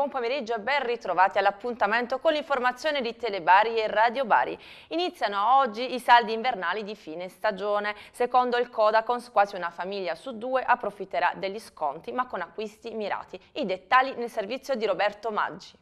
buon pomeriggio e ben ritrovati all'appuntamento con l'informazione di Telebari e Radio Bari. Iniziano oggi i saldi invernali di fine stagione. Secondo il Codacons quasi una famiglia su due approfitterà degli sconti ma con acquisti mirati. I dettagli nel servizio di Roberto Maggi.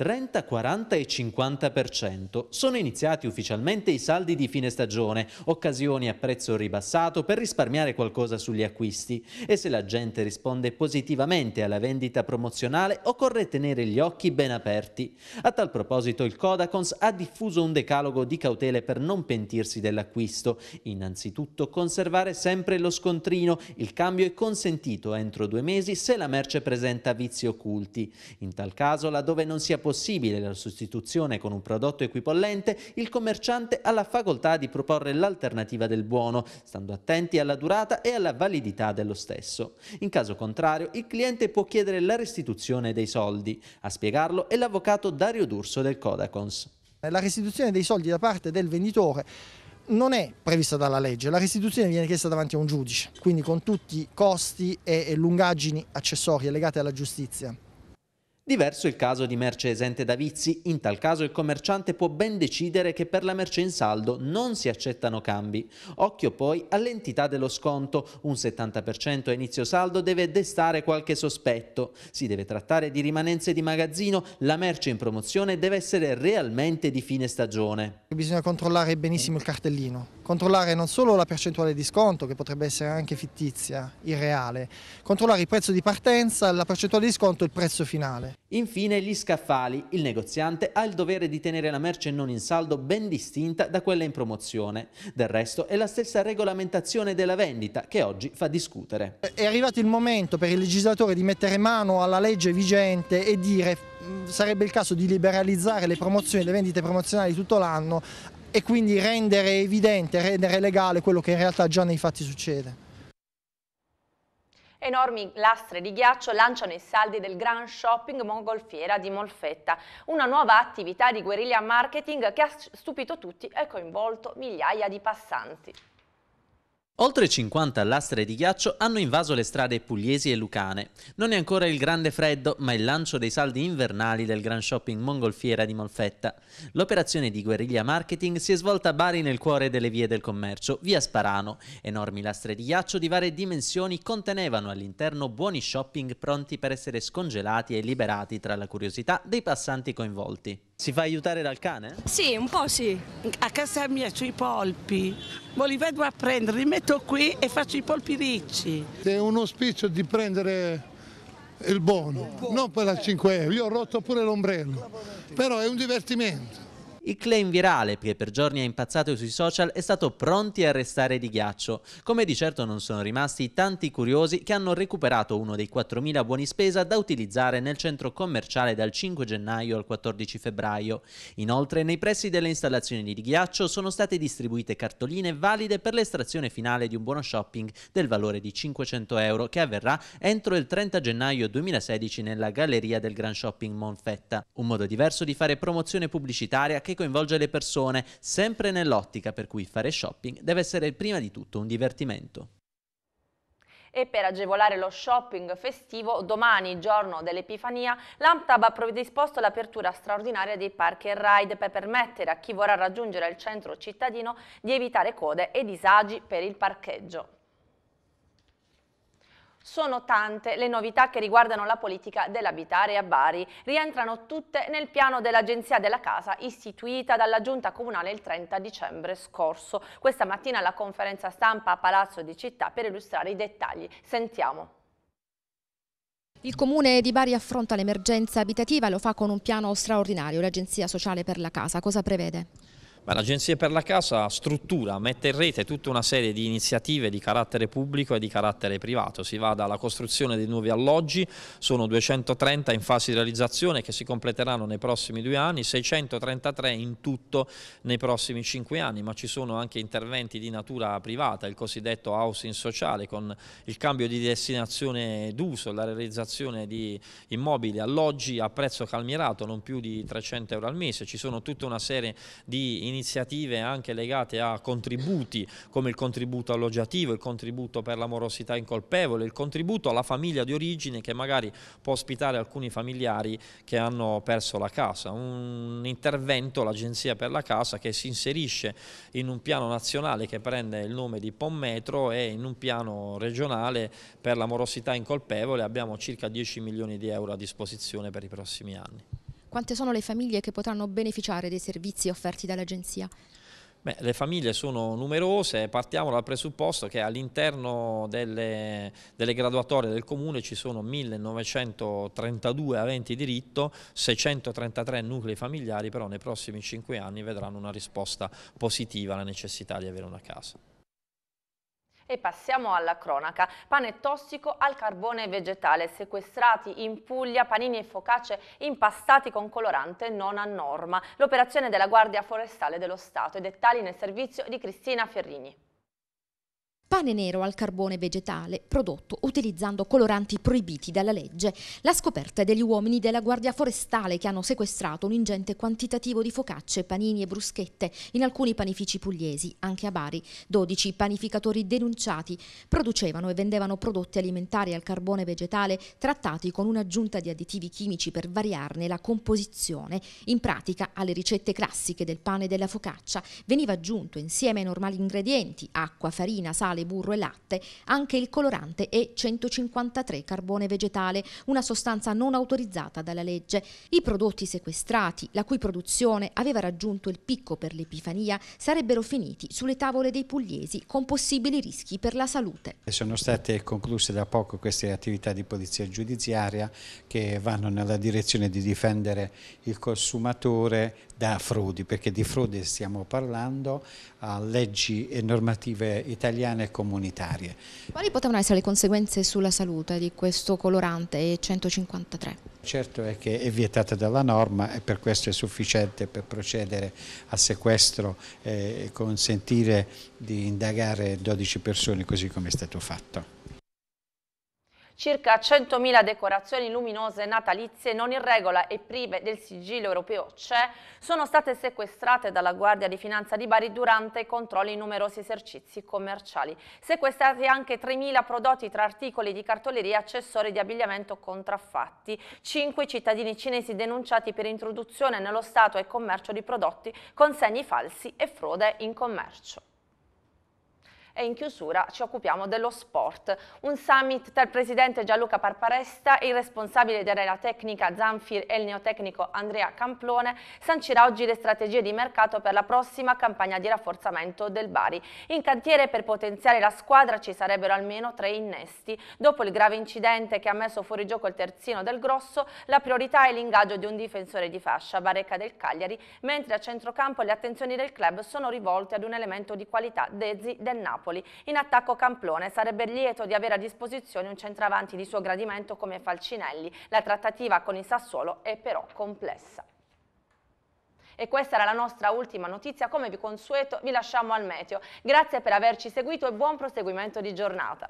30, 40 e 50% sono iniziati ufficialmente i saldi di fine stagione, occasioni a prezzo ribassato per risparmiare qualcosa sugli acquisti e se la gente risponde positivamente alla vendita promozionale occorre tenere gli occhi ben aperti. A tal proposito il Kodakons ha diffuso un decalogo di cautele per non pentirsi dell'acquisto. Innanzitutto conservare sempre lo scontrino, il cambio è consentito entro due mesi se la merce presenta vizi occulti. In tal caso laddove non sia possibile possibile la sostituzione con un prodotto equipollente, il commerciante ha la facoltà di proporre l'alternativa del buono, stando attenti alla durata e alla validità dello stesso. In caso contrario, il cliente può chiedere la restituzione dei soldi. A spiegarlo è l'avvocato Dario D'Urso del Codacons. La restituzione dei soldi da parte del venditore non è prevista dalla legge, la restituzione viene chiesta davanti a un giudice, quindi con tutti i costi e lungaggini accessorie legate alla giustizia. Diverso il caso di merce esente da vizi, in tal caso il commerciante può ben decidere che per la merce in saldo non si accettano cambi. Occhio poi all'entità dello sconto, un 70% a inizio saldo deve destare qualche sospetto. Si deve trattare di rimanenze di magazzino, la merce in promozione deve essere realmente di fine stagione. Bisogna controllare benissimo il cartellino controllare non solo la percentuale di sconto che potrebbe essere anche fittizia, irreale, controllare il prezzo di partenza, la percentuale di sconto e il prezzo finale. Infine gli scaffali. Il negoziante ha il dovere di tenere la merce non in saldo ben distinta da quella in promozione. Del resto è la stessa regolamentazione della vendita che oggi fa discutere. È arrivato il momento per il legislatore di mettere mano alla legge vigente e dire sarebbe il caso di liberalizzare le promozioni, le vendite promozionali tutto l'anno e quindi rendere evidente, rendere legale quello che in realtà già nei fatti succede. Enormi lastre di ghiaccio lanciano i saldi del Grand Shopping Mongolfiera di Molfetta, una nuova attività di guerriglia marketing che ha stupito tutti e coinvolto migliaia di passanti. Oltre 50 lastre di ghiaccio hanno invaso le strade pugliesi e lucane. Non è ancora il grande freddo, ma il lancio dei saldi invernali del Grand Shopping Mongolfiera di Molfetta. L'operazione di guerriglia marketing si è svolta a Bari nel cuore delle vie del commercio, via Sparano. Enormi lastre di ghiaccio di varie dimensioni contenevano all'interno buoni shopping pronti per essere scongelati e liberati tra la curiosità dei passanti coinvolti. Si fa aiutare dal cane? Sì, un po' sì. A casa mia c'ho i polpi, ma li vengo a prendere, li metto qui e faccio i polpi ricci. È un auspicio di prendere il buono, non per la 5 certo. euro, io ho rotto pure l'ombrello, però è un divertimento. Il claim virale, che per giorni ha impazzato sui social, è stato pronti a restare di ghiaccio, come di certo non sono rimasti tanti curiosi che hanno recuperato uno dei 4.000 buoni spesa da utilizzare nel centro commerciale dal 5 gennaio al 14 febbraio. Inoltre, nei pressi delle installazioni di ghiaccio sono state distribuite cartoline valide per l'estrazione finale di un buono shopping del valore di 500 euro che avverrà entro il 30 gennaio 2016 nella galleria del Grand Shopping Monfetta. Un modo diverso di fare promozione pubblicitaria che che coinvolge le persone, sempre nell'ottica per cui fare shopping deve essere prima di tutto un divertimento. E per agevolare lo shopping festivo, domani, giorno dell'Epifania, l'AMTAB ha predisposto l'apertura straordinaria dei parchi e ride per permettere a chi vorrà raggiungere il centro cittadino di evitare code e disagi per il parcheggio. Sono tante le novità che riguardano la politica dell'abitare a Bari. Rientrano tutte nel piano dell'Agenzia della Casa istituita dalla Giunta Comunale il 30 dicembre scorso. Questa mattina la conferenza stampa a Palazzo di Città per illustrare i dettagli. Sentiamo. Il comune di Bari affronta l'emergenza abitativa e lo fa con un piano straordinario, l'Agenzia Sociale per la Casa. Cosa prevede? L'Agenzia per la Casa struttura, mette in rete tutta una serie di iniziative di carattere pubblico e di carattere privato. Si va dalla costruzione di nuovi alloggi, sono 230 in fase di realizzazione che si completeranno nei prossimi due anni, 633 in tutto nei prossimi cinque anni, ma ci sono anche interventi di natura privata, il cosiddetto housing sociale con il cambio di destinazione d'uso, la realizzazione di immobili, alloggi a prezzo calmierato, non più di 300 euro al mese. Ci sono tutta una serie di iniziative iniziative anche legate a contributi come il contributo alloggiativo, il contributo per l'amorosità incolpevole, il contributo alla famiglia di origine che magari può ospitare alcuni familiari che hanno perso la casa. Un intervento, l'Agenzia per la Casa, che si inserisce in un piano nazionale che prende il nome di Pommetro e in un piano regionale per l'amorosità incolpevole abbiamo circa 10 milioni di euro a disposizione per i prossimi anni quante sono le famiglie che potranno beneficiare dei servizi offerti dall'Agenzia? Beh, le famiglie sono numerose, partiamo dal presupposto che all'interno delle, delle, graduatorie del comune ci sono 1932 aventi diritto, 633 nuclei familiari però nei prossimi 5 anni vedranno una risposta positiva alla necessità di avere una casa. E passiamo alla cronaca. Pane tossico al carbone vegetale, sequestrati in Puglia, panini e focace impastati con colorante non a norma. L'operazione della Guardia Forestale dello Stato. I dettagli nel servizio di Cristina Ferrini pane nero al carbone vegetale prodotto utilizzando coloranti proibiti dalla legge, la scoperta degli uomini della Guardia Forestale che hanno sequestrato un ingente quantitativo di focacce, panini e bruschette in alcuni panifici pugliesi, anche a Bari. 12 panificatori denunciati producevano e vendevano prodotti alimentari al carbone vegetale trattati con un'aggiunta di additivi chimici per variarne la composizione. In pratica alle ricette classiche del pane e della focaccia veniva aggiunto insieme ai normali ingredienti acqua, farina, sale, cereali, burro e latte, anche il colorante E153 carbone vegetale, una sostanza non autorizzata dalla legge. I prodotti sequestrati, la cui produzione aveva raggiunto il picco per l'epifania, sarebbero finiti sulle tavole dei pugliesi con possibili rischi per la salute. Sono state concluse da poco queste attività di polizia giudiziaria che vanno nella direzione di difendere il consumatore da frodi, perché di frode stiamo parlando, a leggi e normative italiane comunitarie. Quali potevano essere le conseguenze sulla salute di questo colorante E153? Certo è che è vietata dalla norma e per questo è sufficiente per procedere a sequestro eh, e consentire di indagare 12 persone così come è stato fatto circa 100.000 decorazioni luminose natalizie non in regola e prive del sigillo europeo CE sono state sequestrate dalla Guardia di Finanza di Bari durante i controlli in numerosi esercizi commerciali. Sequestrati anche 3.000 prodotti tra articoli di cartoleria e accessori di abbigliamento contraffatti, Cinque cittadini cinesi denunciati per introduzione nello Stato e commercio di prodotti con segni falsi e frode in commercio e in chiusura ci occupiamo dello sport. Un summit tra il presidente Gianluca Parparesta e il responsabile dell'area tecnica Zanfir e il neotecnico Andrea Camplone sancirà oggi le strategie di mercato per la prossima campagna di rafforzamento del Bari. In cantiere per potenziare la squadra ci sarebbero almeno tre innesti. Dopo il grave incidente che ha messo fuori gioco il terzino del Grosso, la priorità è l'ingaggio di un difensore di fascia, Barecca del Cagliari, mentre a centrocampo le attenzioni del club sono rivolte ad un elemento di qualità, Dezzi del Napoli. Napoli. In attacco Camplone sarebbe lieto di avere a disposizione un centravanti di suo gradimento come Falcinelli. La trattativa con il Sassuolo è però complessa. E questa era la nostra ultima notizia, come vi consueto vi lasciamo al meteo. Grazie per averci seguito e buon proseguimento di giornata.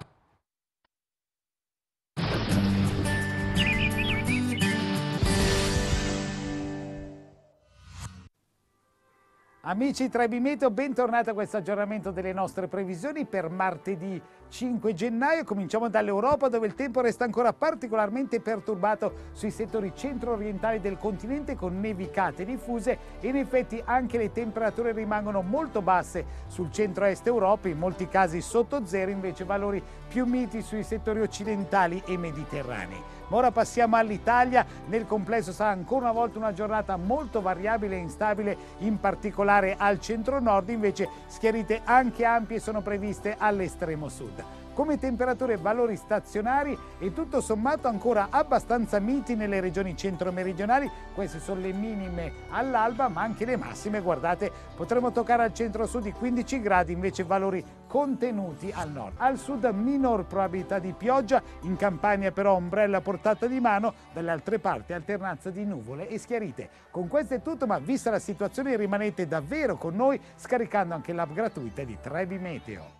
Amici Trebi Meteo, bentornati a questo aggiornamento delle nostre previsioni per martedì 5 gennaio. Cominciamo dall'Europa dove il tempo resta ancora particolarmente perturbato sui settori centro-orientali del continente con nevicate diffuse e in effetti anche le temperature rimangono molto basse sul centro-est Europa, in molti casi sotto zero, invece valori più miti sui settori occidentali e mediterranei. Ma ora passiamo all'Italia, nel complesso sarà ancora una volta una giornata molto variabile e instabile, in particolare al centro-nord, invece schiarite anche ampie sono previste all'estremo sud come temperature e valori stazionari e tutto sommato ancora abbastanza miti nelle regioni centro-meridionali. Queste sono le minime all'alba, ma anche le massime, guardate, potremo toccare al centro-sud i 15 gradi, invece valori contenuti al nord. Al sud minor probabilità di pioggia, in Campania però ombrella portata di mano, dalle altre parti alternanza di nuvole e schiarite. Con questo è tutto, ma vista la situazione rimanete davvero con noi scaricando anche l'app gratuita di Trevi Meteo.